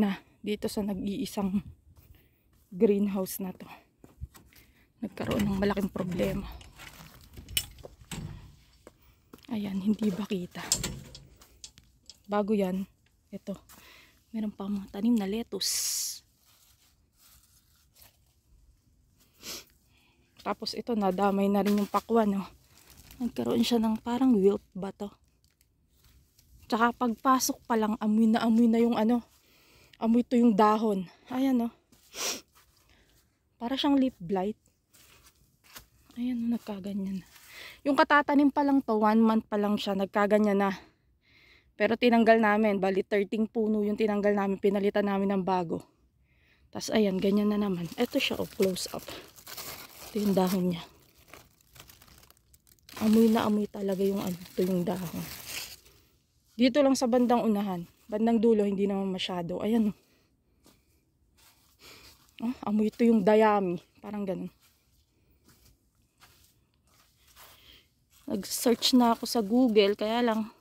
na dito sa nag-iisang greenhouse na to nagkaroon ng malaking problema ayan hindi ba kita bago yan ito meron pa mga tanim na lettuce tapos ito nadamay na rin yung pakwan no? nagkaroon siya ng parang wilt ba to tsaka pagpasok pa lang amoy na amoy na yung ano Amoy to yung dahon. Ayan no. Oh. Para siyang leaf blight. Ayan no, oh, nagkaganyan. Yung katatanim pa lang to, one month pa lang siya, nagkaganyan na. Pero tinanggal namin, bali 13 puno yung tinanggal namin, pinalitan namin ng bago. Tapos ayan, ganyan na naman. Ito siya o, oh, close up. Ito yung dahon niya. Amoy na amoy talaga yung ano, ito yung dahon. Dito lang sa bandang unahan. Bandang dulo, hindi naman masyado. Ayan Oh. oh, amoy ito yung dayami. Parang ganun. Nag-search na ako sa Google, kaya lang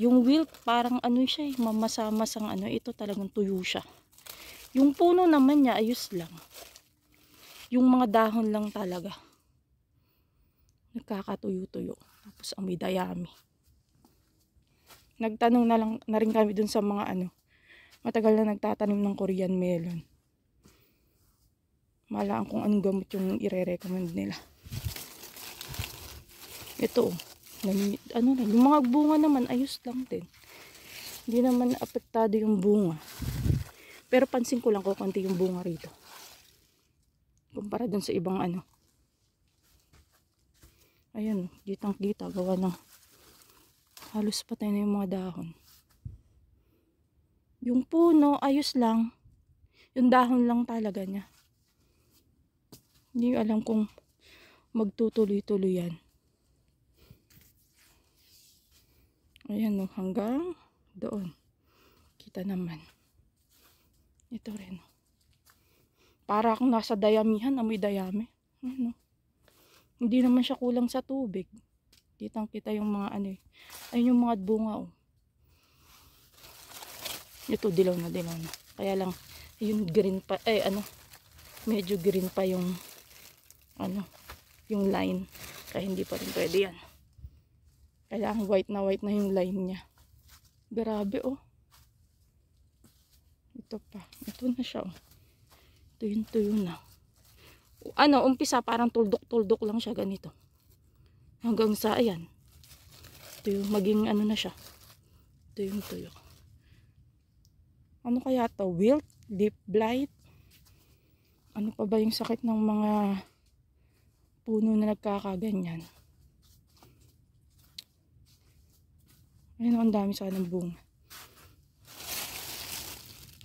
yung wilt parang ano siya eh, mamasamasang ano, ito talagang tuyo siya. Yung puno naman niya, ayos lang. Yung mga dahon lang talaga. Nagkakatuyo-tuyo. Tapos amoy dayami nagtanong na lang na rin kami dun sa mga ano, matagal na nagtatanim ng Korean melon. Malaan kung anong gamot yung ire-recommend nila. Ito, oh. ano na, yung mga bunga naman, ayos lang din. Hindi naman apektado yung bunga. Pero pansin ko lang ko konti yung bunga rito. Kumpara dun sa ibang ano. ayun gitang-gita, gawa ng halos patay na yung mga dahon yung puno ayos lang yung dahon lang talaga niya hindi alam kung magtutuloy-tuloy yan ayan no hanggang doon kita naman ito rin para akong nasa dayamihan amoy dayami ano hindi naman siya kulang sa tubig Kitang kita yung mga ano eh. Ayun yung mga bunga oh. Ito dilaw na dilaw na. Kaya lang yun green pa eh ano medyo green pa yung ano yung line. Kaya hindi pa rin pwede yan. Kailangan white na white na yung line niya. Grabe oh. Ito pa. Ito na siya oh. Ito yun, tuyo na. Ano, umpisa parang tuldok-tuldok lang siya ganito hanggang sa ayan ito yung maging ano na siya ito yung tuyo ano kaya to wilt, deep blight ano pa ba yung sakit ng mga puno na nagkakaganyan ayun ang dami sa ng bunga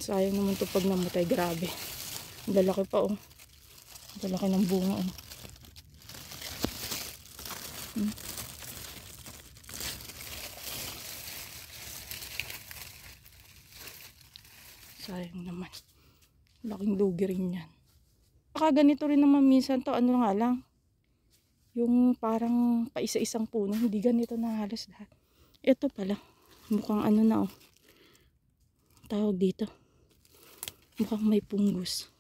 sayang naman to pag namatay grabe ang lalaki pa oh ang lalaki ng bunga oh Hmm. Sayang naman. Laking lugi rin yan. Baka ganito rin naman minsan to. Ano nga lang. Yung parang paisa-isang puno. Hindi ganito na halos lahat. Ito pala. Mukhang ano na oh. Tawag dito. Mukhang may punggos.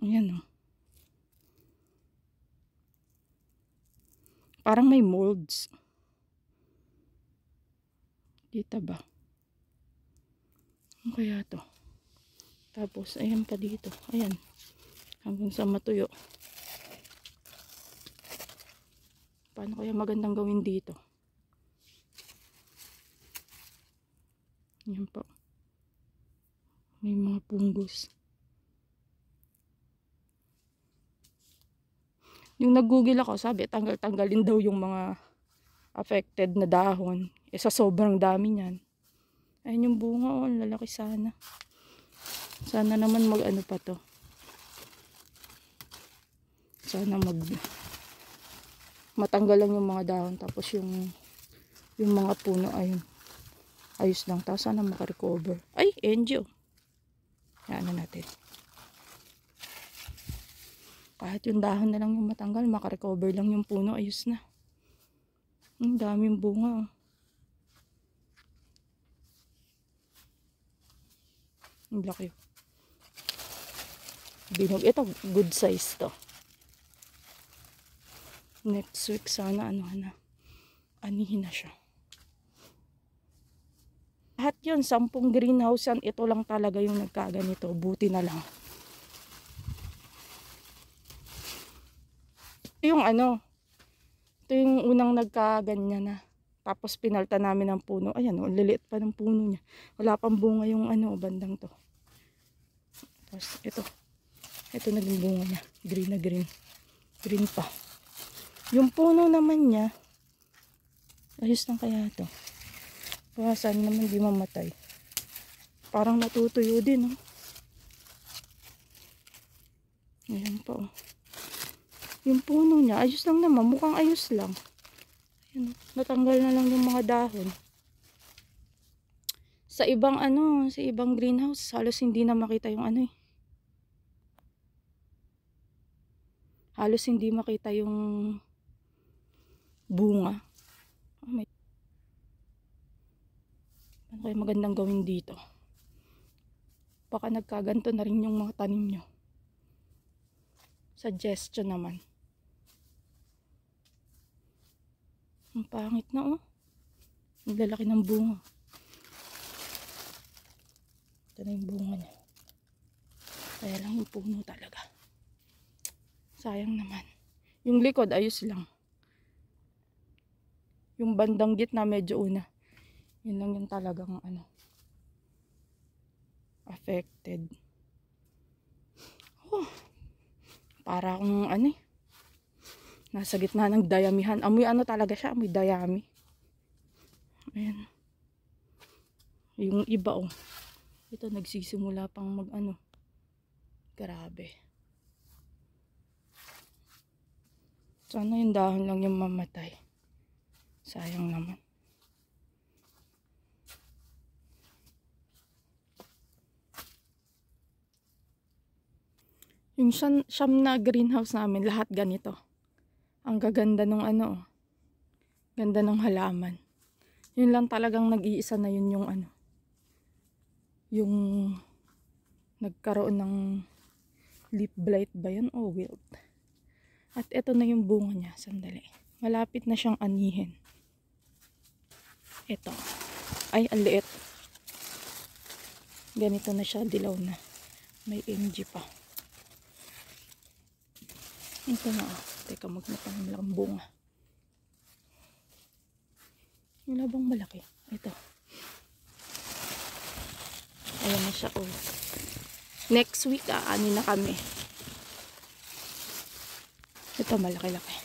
Ayan oh. Parang may molds. Dito ba? Ano kaya to? Tapos, ayan pa dito. Ayan. Hanggang sa matuyo. Paano kaya magandang gawin dito? Ayan po. May mga punggos. Yung nag-google ako, sabi, tanggal-tanggalin daw yung mga affected na dahon. Eh, sa sobrang dami niyan. Ayun yung bunga, oh, lalaki sana. Sana naman mag-ano pa to. Sana mag matanggal lang yung mga dahon tapos yung yung mga puno ayun ayos lang tapos sana makarecover ay NGO yan na ano natin kahit yung dahon na lang yung matanggal, makarecover lang yung puno, ayos na. Ang daming bunga. Oh. Ang laki. Oh. Binog. Ito, good size to. Next week sana, ano na, ano, anihin na siya. Lahat yun, 10 greenhouse yan. Ito lang talaga yung nagkaganito. Buti na lang. Ito yung ano, ito yung unang nagkaganyan na. Tapos pinalta namin ng puno. Ayan, oh, liliit pa ng puno niya. Wala pang bunga yung ano, bandang to. Tapos ito. Ito naging bunga niya. Green na green. Green pa. Yung puno naman niya, ayos lang kaya ito. Bawasan naman di mamatay. Parang natutuyo din, oh. Ayan pa, oh. Yung puno niya, ayos lang naman. Mukhang ayos lang. Ayan, natanggal na lang yung mga dahon. Sa ibang ano, sa ibang greenhouse, halos hindi na makita yung ano eh. Halos hindi makita yung bunga. Oh my. Ano kaya magandang gawin dito? Baka nagkaganto na rin yung mga tanim nyo. Suggestion naman. Ang pangit na oh. Ang lalaki ng bunga. Ito na yung bunga niya. Kaya lang yung puno talaga. Sayang naman. Yung likod ayos lang. Yung bandang gitna medyo una. Yun lang yung talagang ano. Affected. Oh. Para akong ano eh Nasa gitna ng dayamihan. Amoy ano talaga siya? Amoy dayami. Ayan. Yung iba oh. Ito nagsisimula pang mag ano. Grabe. Sana yung dahon lang yung mamatay. Sayang naman. Yung sham na greenhouse namin, lahat ganito. Ang gaganda nung ano, ganda ng halaman. Yun lang talagang nag-iisa na yun yung ano, yung nagkaroon ng leaf blight ba yun o wilt. At ito na yung bunga niya, sandali. Malapit na siyang anihin. Ito. Ay, ang liit. Ganito na siya, dilaw na. May MG pa. Ito na oh. Teka, magmatang ang lang bunga. Yung labang malaki? Ito. Ayan na siya, oh. Next week, aani na kami. Ito, malaki-laki.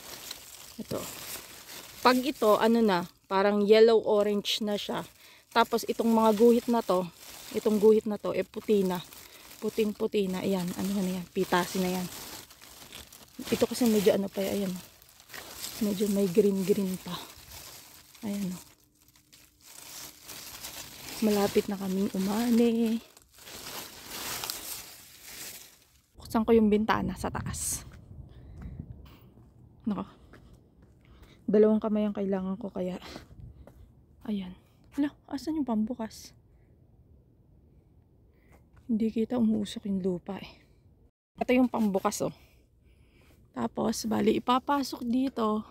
Ito. Pag ito, ano na, parang yellow-orange na siya. Tapos, itong mga guhit na to, itong guhit na to, eh, puti na. Puting-puti na. Ayan, ano na yan, pitasin na yan. Ito kasi medyo ano pa, ayan. Medyo may green-green pa. Ayan o. Oh. Malapit na kaming umani. Buksan ko yung bintana sa taas. Nako. Dalawang kamay ang kailangan ko kaya. Ayan. Hala, asan yung pambukas? Hindi kita umuusok yung lupa eh. Ito yung pambukas oh. Tapos, bali, ipapasok dito.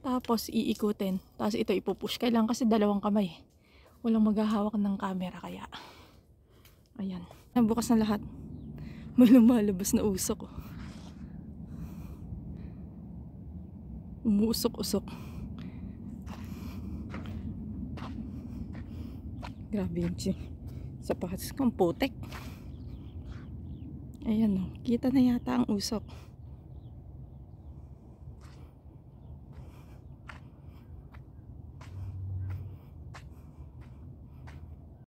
Tapos, iikutin. Tapos, ito ipupush. Kailangan kasi dalawang kamay. Walang maghahawak ng camera kaya. Ayan. Nabukas na lahat. May lumalabas na usok. Umuusok-usok. Grabe yun siya. Sapatos kang putek. Ayan o. Oh. Kita na yata ang usok.